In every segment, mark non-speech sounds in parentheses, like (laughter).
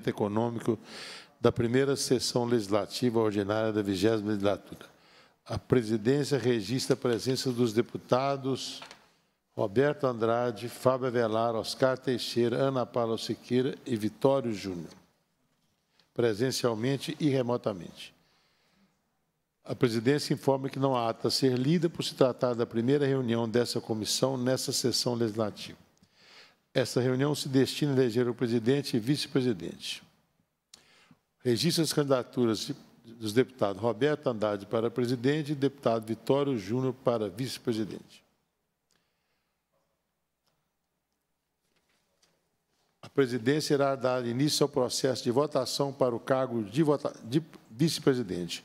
Econômico da primeira sessão legislativa ordinária da 20 legislatura. A presidência registra a presença dos deputados Roberto Andrade, Fábio Avelar, Oscar Teixeira, Ana Paula Siqueira e Vitório Júnior, presencialmente e remotamente. A presidência informa que não há ata a ser lida por se tratar da primeira reunião dessa comissão nessa sessão legislativa. Essa reunião se destina a eleger o presidente e vice-presidente. Registro as candidaturas dos deputados Roberto Andrade para presidente e deputado Vitório Júnior para vice-presidente. A presidência irá dar início ao processo de votação para o cargo de, de vice-presidente.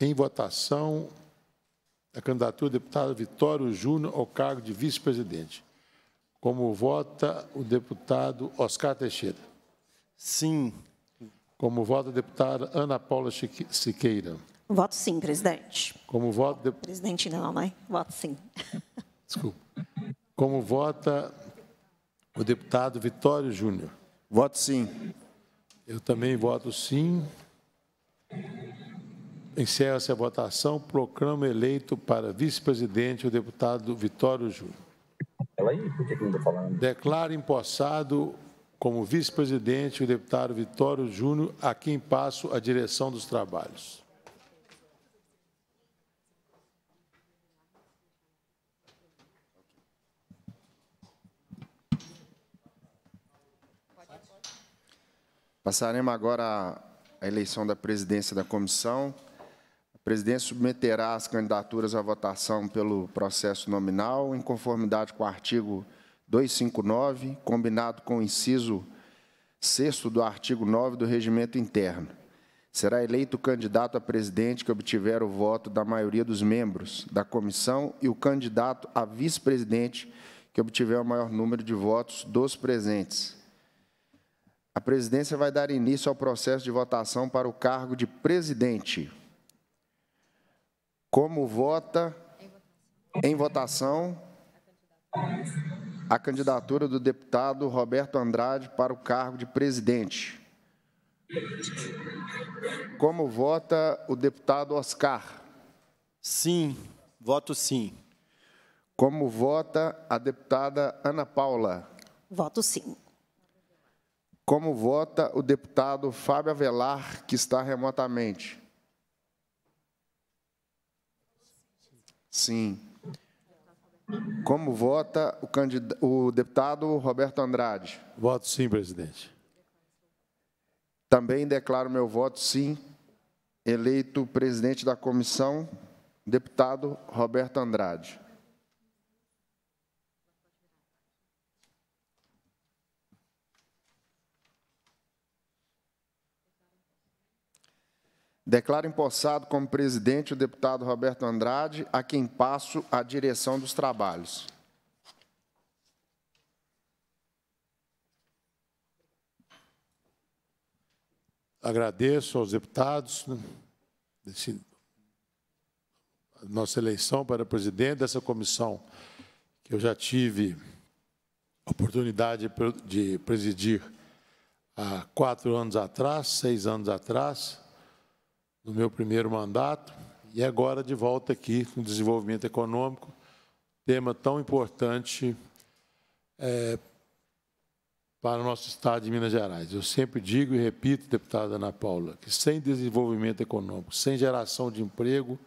Em votação, a candidatura do deputado Vitório Júnior ao cargo de vice-presidente. Como vota o deputado Oscar Teixeira? Sim. Como vota a deputada Ana Paula Siqueira? Voto sim, presidente. Como vota... De... Presidente não, né? Voto sim. (laughs) Desculpa. Como vota o deputado Vitório Júnior? Voto sim. Eu também voto sim. Encerra-se a votação. Proclamo eleito para vice-presidente o deputado Vitório Júnior aí? Por que, que não estou falando? Declaro empossado como vice-presidente o deputado Vitório Júnior, a quem passo a direção dos trabalhos. Passaremos agora a eleição da presidência da comissão presidente submeterá as candidaturas à votação pelo processo nominal, em conformidade com o artigo 259, combinado com o inciso 6 do artigo 9 do regimento interno. Será eleito o candidato a presidente que obtiver o voto da maioria dos membros da comissão e o candidato a vice-presidente que obtiver o maior número de votos dos presentes. A presidência vai dar início ao processo de votação para o cargo de presidente. Como vota em votação a candidatura do deputado Roberto Andrade para o cargo de presidente? Como vota o deputado Oscar? Sim, voto sim. Como vota a deputada Ana Paula? Voto sim. Como vota o deputado Fábio Avelar, que está remotamente? Sim. Como vota o, candidato, o deputado Roberto Andrade? Voto sim, presidente. Também declaro meu voto sim, eleito presidente da comissão, deputado Roberto Andrade. Declaro empossado como presidente o deputado Roberto Andrade, a quem passo a direção dos trabalhos. Agradeço aos deputados a né, nossa eleição para presidente dessa comissão que eu já tive a oportunidade de presidir há quatro anos atrás, seis anos atrás, no meu primeiro mandato e agora de volta aqui com desenvolvimento econômico, tema tão importante é, para o nosso Estado de Minas Gerais. Eu sempre digo e repito, deputada Ana Paula, que sem desenvolvimento econômico, sem geração de emprego,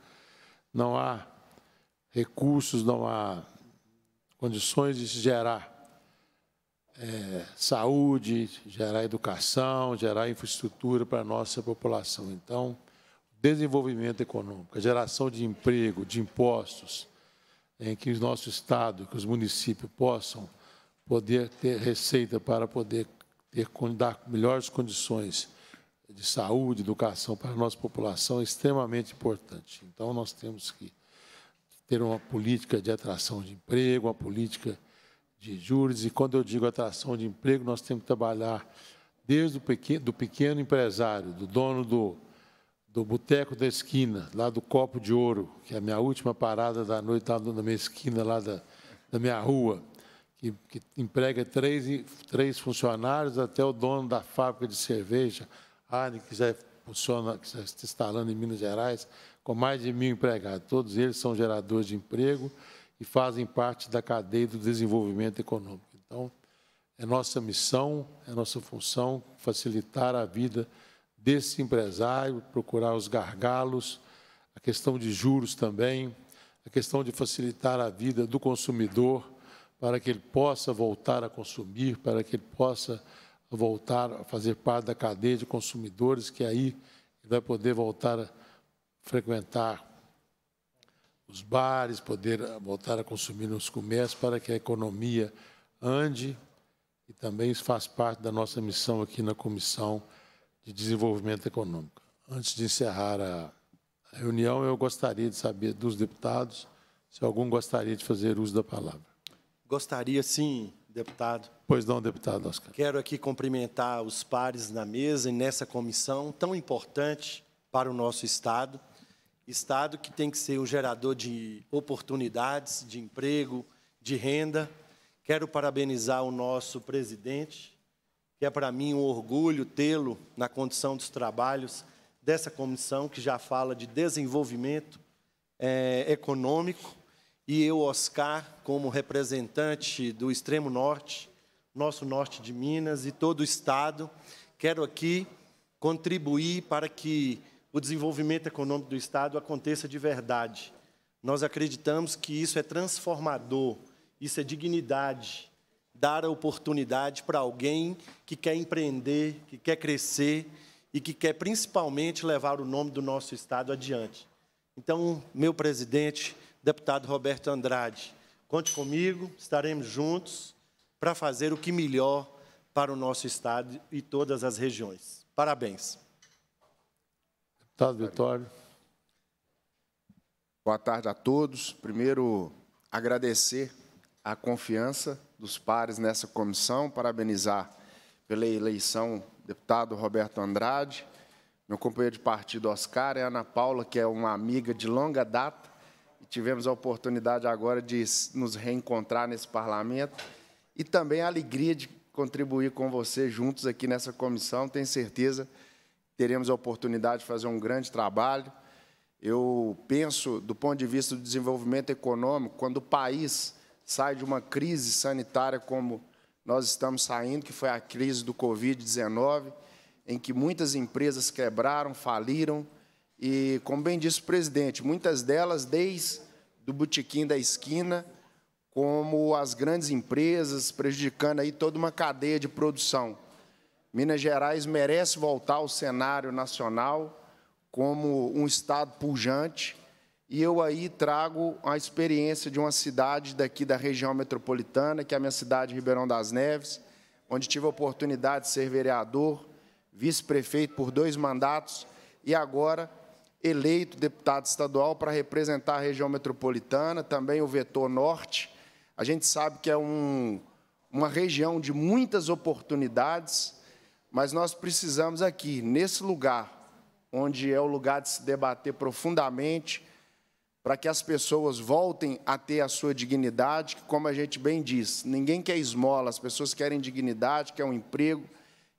não há recursos, não há condições de se gerar é, saúde, gerar educação, gerar infraestrutura para a nossa população. Então, desenvolvimento econômico, geração de emprego, de impostos, em que o nosso Estado, que os municípios possam poder ter receita para poder ter, dar melhores condições de saúde, educação para a nossa população é extremamente importante. Então, nós temos que ter uma política de atração de emprego, uma política de juros, e quando eu digo atração de emprego, nós temos que trabalhar desde o pequeno, do pequeno empresário, do dono do, do Boteco da Esquina, lá do Copo de Ouro, que é a minha última parada da noite, estava na minha esquina lá da, da minha rua, que, que, emprega três, três funcionários até o dono da fábrica de cerveja, Arne, que já é, funciona, que já está instalando em Minas Gerais, com mais de mil empregados. Todos eles são geradores de emprego e fazem parte da cadeia do desenvolvimento econômico. Então, é nossa missão, é nossa função facilitar a vida desse empresário, procurar os gargalos, a questão de juros também, a questão de facilitar a vida do consumidor para que ele possa voltar a consumir, para que ele possa voltar a fazer parte da cadeia de consumidores, que aí vai poder voltar a frequentar os bares, poder voltar a consumir nos comércios, para que a economia ande, e também isso faz parte da nossa missão aqui na comissão de Desenvolvimento Econômico. Antes de encerrar a reunião, eu gostaria de saber dos deputados se algum gostaria de fazer uso da palavra. Gostaria, sim, deputado. Pois não, deputado Oscar. Quero aqui cumprimentar os pares na mesa e nessa comissão tão importante para o nosso Estado. Estado que tem que ser um gerador de oportunidades, de emprego, de renda. Quero parabenizar o nosso presidente, que é para mim um orgulho tê-lo na condição dos trabalhos dessa comissão, que já fala de desenvolvimento é, econômico. E eu, Oscar, como representante do Extremo Norte, nosso norte de Minas e todo o Estado, quero aqui contribuir para que o desenvolvimento econômico do Estado aconteça de verdade. Nós acreditamos que isso é transformador, isso é dignidade, dar a oportunidade para alguém que quer empreender, que quer crescer e que quer principalmente levar o nome do nosso Estado adiante. Então, meu presidente, deputado Roberto Andrade, conte comigo, estaremos juntos para fazer o que melhor para o nosso Estado e todas as regiões. Parabéns. Deputado Vitório. Boa tarde a todos. Primeiro, agradecer a confiança dos pares nessa comissão, parabenizar pela eleição deputado Roberto Andrade, meu companheiro de partido Oscar e Ana Paula, que é uma amiga de longa data, e tivemos a oportunidade agora de nos reencontrar nesse parlamento, e também a alegria de contribuir com você juntos aqui nessa comissão. Tenho certeza que teremos a oportunidade de fazer um grande trabalho. Eu penso, do ponto de vista do desenvolvimento econômico, quando o país sai de uma crise sanitária como nós estamos saindo, que foi a crise do Covid-19, em que muitas empresas quebraram, faliram, e, como bem disse o presidente, muitas delas desde o botequim da esquina, como as grandes empresas, prejudicando aí toda uma cadeia de produção. Minas Gerais merece voltar ao cenário nacional como um estado pujante, e eu aí trago a experiência de uma cidade daqui da região metropolitana, que é a minha cidade, Ribeirão das Neves, onde tive a oportunidade de ser vereador, vice-prefeito por dois mandatos e agora eleito deputado estadual para representar a região metropolitana, também o vetor norte. A gente sabe que é um, uma região de muitas oportunidades, mas nós precisamos aqui, nesse lugar, onde é o lugar de se debater profundamente, para que as pessoas voltem a ter a sua dignidade, que, como a gente bem diz, ninguém quer esmola, as pessoas querem dignidade, quer um emprego,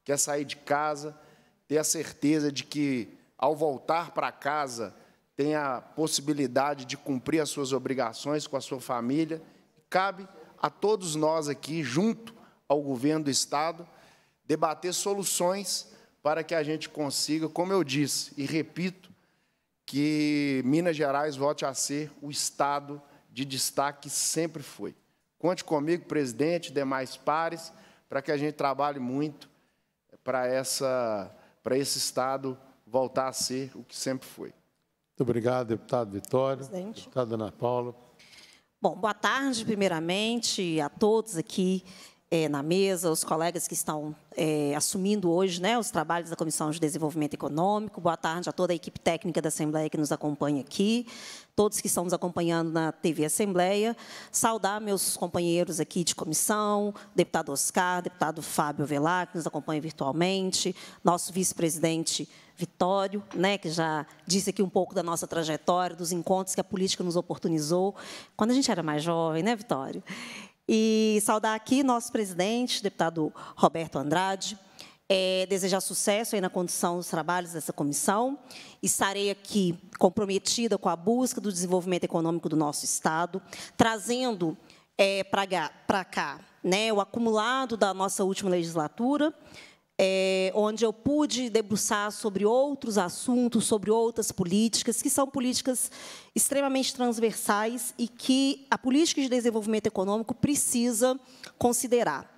quer sair de casa, ter a certeza de que, ao voltar para casa, tem a possibilidade de cumprir as suas obrigações com a sua família. Cabe a todos nós aqui, junto ao governo do Estado, debater soluções para que a gente consiga, como eu disse e repito, que Minas Gerais volte a ser o estado de destaque que sempre foi. Conte comigo, presidente, demais pares, para que a gente trabalhe muito para essa para esse estado voltar a ser o que sempre foi. Muito obrigado, deputado Vitório. Presidente. Deputado Ana Paula. Bom, boa tarde, primeiramente, a todos aqui é, na mesa, os colegas que estão é, assumindo hoje né, os trabalhos da Comissão de Desenvolvimento Econômico. Boa tarde a toda a equipe técnica da Assembleia que nos acompanha aqui, todos que estão nos acompanhando na TV Assembleia. Saudar meus companheiros aqui de comissão, deputado Oscar, deputado Fábio Velar, que nos acompanha virtualmente, nosso vice-presidente Vitório, né, que já disse aqui um pouco da nossa trajetória, dos encontros que a política nos oportunizou quando a gente era mais jovem, né, Vitório? E saudar aqui nosso presidente, deputado Roberto Andrade, é, desejar sucesso aí na condução dos trabalhos dessa comissão. Estarei aqui comprometida com a busca do desenvolvimento econômico do nosso Estado, trazendo é, para cá né, o acumulado da nossa última legislatura, é, onde eu pude debruçar sobre outros assuntos, sobre outras políticas, que são políticas extremamente transversais e que a política de desenvolvimento econômico precisa considerar.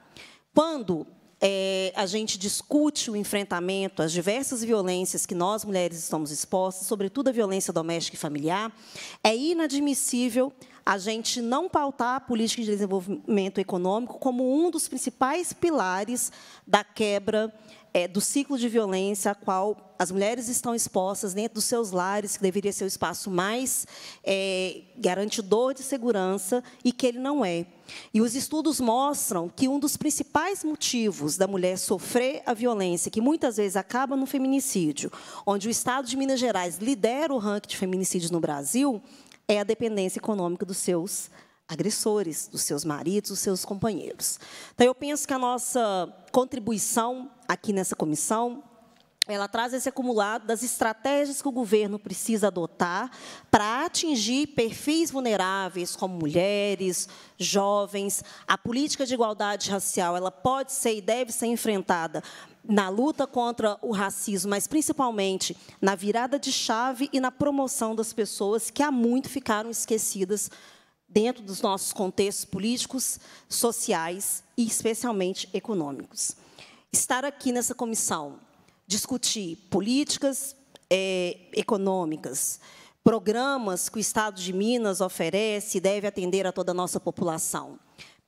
Quando é, a gente discute o enfrentamento às diversas violências que nós mulheres estamos expostas, sobretudo a violência doméstica e familiar, é inadmissível a gente não pautar a política de desenvolvimento econômico como um dos principais pilares da quebra é, do ciclo de violência a qual as mulheres estão expostas dentro dos seus lares, que deveria ser o espaço mais é, garantidor de segurança, e que ele não é. E os estudos mostram que um dos principais motivos da mulher sofrer a violência, que muitas vezes acaba no feminicídio, onde o Estado de Minas Gerais lidera o ranking de feminicídios no Brasil, é a dependência econômica dos seus agressores, dos seus maridos, dos seus companheiros. Então, eu penso que a nossa contribuição aqui nessa comissão ela traz esse acumulado das estratégias que o governo precisa adotar para atingir perfis vulneráveis, como mulheres, jovens. A política de igualdade racial ela pode ser e deve ser enfrentada na luta contra o racismo, mas principalmente na virada de chave e na promoção das pessoas que há muito ficaram esquecidas dentro dos nossos contextos políticos, sociais e especialmente econômicos. Estar aqui nessa comissão discutir políticas é, econômicas, programas que o Estado de Minas oferece e deve atender a toda a nossa população.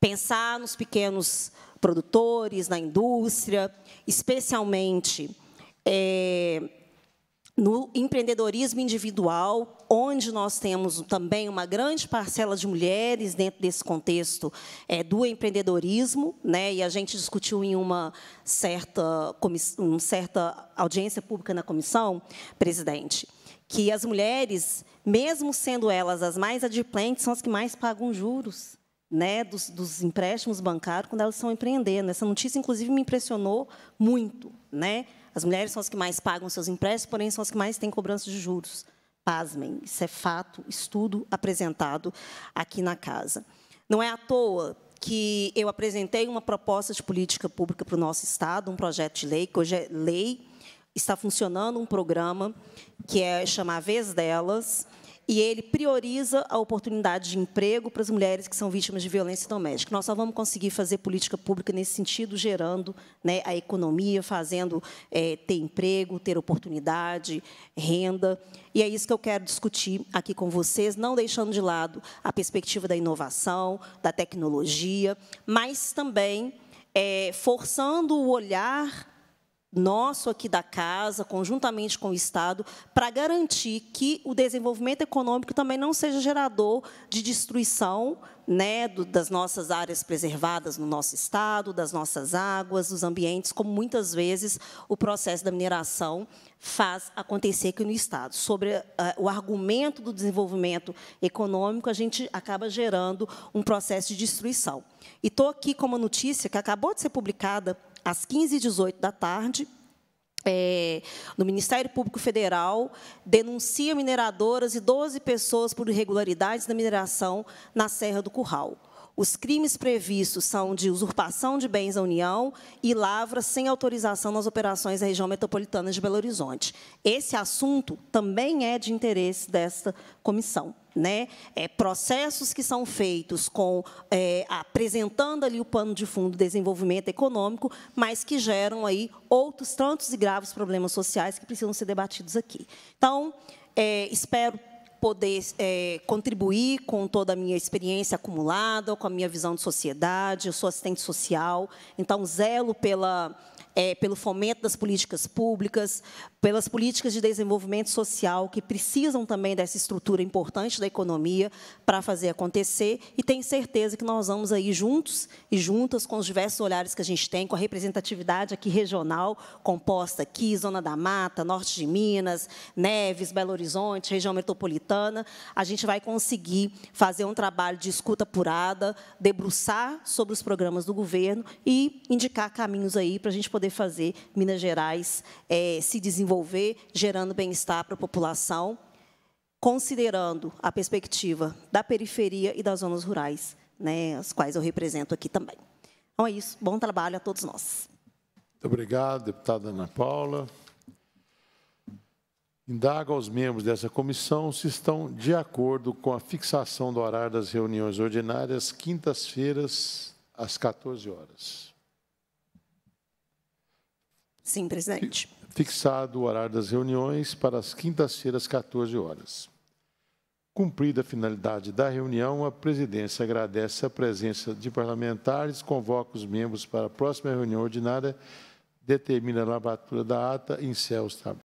Pensar nos pequenos produtores, na indústria, especialmente é, no empreendedorismo individual, onde nós temos também uma grande parcela de mulheres dentro desse contexto é, do empreendedorismo, né? E a gente discutiu em uma certa, uma certa audiência pública na comissão, presidente, que as mulheres, mesmo sendo elas as mais adimplentes, são as que mais pagam juros. Né, dos, dos, empréstimos bancários quando elas estão empreendendo. Essa notícia, inclusive, me impressionou muito. Né? As mulheres são as que mais pagam seus empréstimos, porém, são as que mais têm cobrança de juros. Pasmem, isso é fato, estudo apresentado aqui na casa. Não é à toa que eu apresentei uma proposta de política pública para o nosso Estado, um projeto de lei, que hoje é lei, está funcionando um programa que é chamar Vez Delas, e ele prioriza a oportunidade de emprego para as mulheres que são vítimas de violência doméstica. Nós só vamos conseguir fazer política pública nesse sentido, gerando né, a economia, fazendo é, ter emprego, ter oportunidade, renda. E é isso que eu quero discutir aqui com vocês, não deixando de lado a perspectiva da inovação, da tecnologia, mas também é, forçando o olhar nosso aqui da casa, conjuntamente com o Estado, para garantir que o desenvolvimento econômico também não seja gerador de destruição né, do, das nossas áreas preservadas no nosso Estado, das nossas águas, dos ambientes, como muitas vezes o processo da mineração faz acontecer aqui no Estado. Sobre uh, o argumento do desenvolvimento econômico, a gente acaba gerando um processo de destruição. E estou aqui com uma notícia que acabou de ser publicada às 15h18 da tarde, é, no Ministério Público Federal, denuncia mineradoras e 12 pessoas por irregularidades na mineração na Serra do Curral. Os crimes previstos são de usurpação de bens à União e lavra sem autorização nas operações da região metropolitana de Belo Horizonte. Esse assunto também é de interesse desta comissão. Né? É, processos que são feitos com é, apresentando ali o pano de fundo do desenvolvimento econômico, mas que geram aí outros tantos e graves problemas sociais que precisam ser debatidos aqui. Então, é, espero poder é, contribuir com toda a minha experiência acumulada, com a minha visão de sociedade. Eu sou assistente social, então zelo pela é, pelo fomento das políticas públicas, pelas políticas de desenvolvimento social, que precisam também dessa estrutura importante da economia para fazer acontecer, e tenho certeza que nós vamos aí juntos e juntas, com os diversos olhares que a gente tem, com a representatividade aqui regional, composta aqui, Zona da Mata, Norte de Minas, Neves, Belo Horizonte, região metropolitana, a gente vai conseguir fazer um trabalho de escuta apurada, debruçar sobre os programas do governo e indicar caminhos aí para a gente poder poder fazer Minas Gerais é, se desenvolver, gerando bem-estar para a população, considerando a perspectiva da periferia e das zonas rurais, né, as quais eu represento aqui também. Então é isso. Bom trabalho a todos nós. Muito obrigado, deputada Ana Paula. Indaga aos membros dessa comissão se estão de acordo com a fixação do horário das reuniões ordinárias quintas-feiras às 14 horas. Sim, presidente. Fixado o horário das reuniões para as quintas-feiras, 14 horas. Cumprida a finalidade da reunião, a presidência agradece a presença de parlamentares, convoca os membros para a próxima reunião ordinária, determina a lavatura da ata e encerra os trabalhos.